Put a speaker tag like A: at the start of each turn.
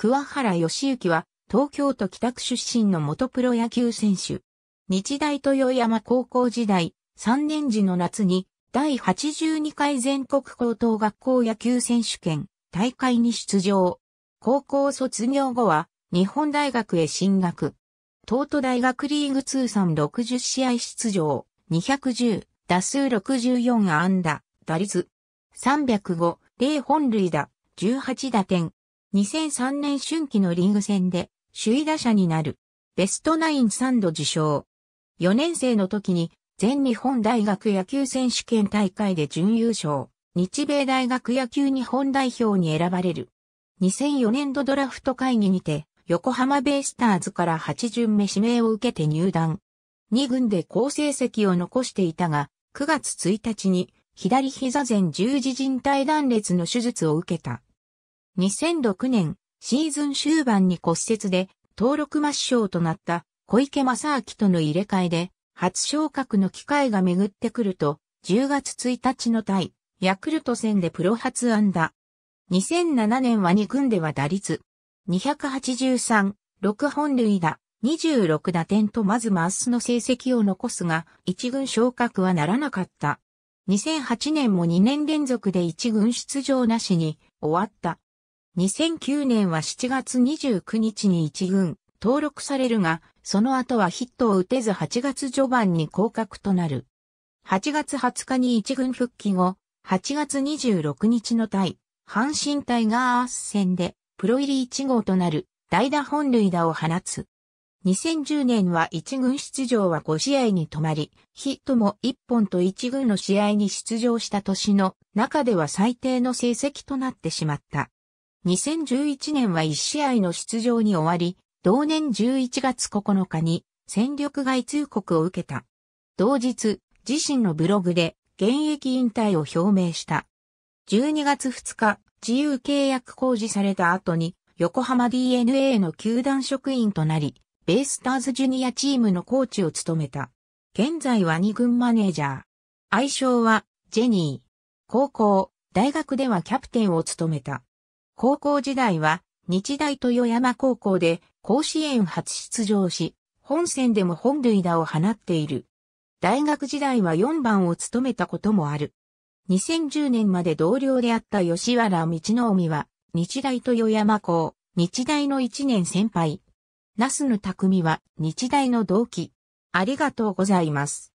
A: 桑原義行は、東京都北区出身の元プロ野球選手。日大豊山高校時代、3年時の夏に、第82回全国高等学校野球選手権大会に出場。高校卒業後は、日本大学へ進学。東都大学リーグ通算60試合出場、210、打数64安打、打率305、0本塁打、18打点、2003年春季のリーグ戦で首位打者になる。ベストナイン3度受賞。4年生の時に全日本大学野球選手権大会で準優勝。日米大学野球日本代表に選ばれる。2004年度ドラフト会議にて、横浜ベイスターズから8巡目指名を受けて入団。2軍で好成績を残していたが、9月1日に左膝前十字靭帯断裂の手術を受けた。2006年、シーズン終盤に骨折で、登録抹消となった小池正明との入れ替えで、初昇格の機会が巡ってくると、10月1日の対、ヤクルト戦でプロ初安打。2007年は2軍では打率283、6本塁打、26打点とまずマッスの成績を残すが、1軍昇格はならなかった。2008年も2年連続で1軍出場なしに終わった。2009年は7月29日に一軍登録されるが、その後はヒットを打てず8月序盤に降格となる。8月20日に一軍復帰後、8月26日の対、阪神タイガース戦で、プロ入り1号となる、代打本塁打を放つ。2010年は1軍出場は5試合に止まり、ヒットも1本と1軍の試合に出場した年の中では最低の成績となってしまった。2011年は1試合の出場に終わり、同年11月9日に戦力外通告を受けた。同日、自身のブログで現役引退を表明した。12月2日、自由契約公示された後に、横浜 DNA の球団職員となり、ベイスターズジュニアチームのコーチを務めた。現在は2軍マネージャー。愛称は、ジェニー。高校、大学ではキャプテンを務めた。高校時代は日大豊山高校で甲子園初出場し、本戦でも本塁打を放っている。大学時代は4番を務めたこともある。2010年まで同僚であった吉原道の海は、日大豊山校、日大の1年先輩。那須の匠は日大の同期。ありがとうございます。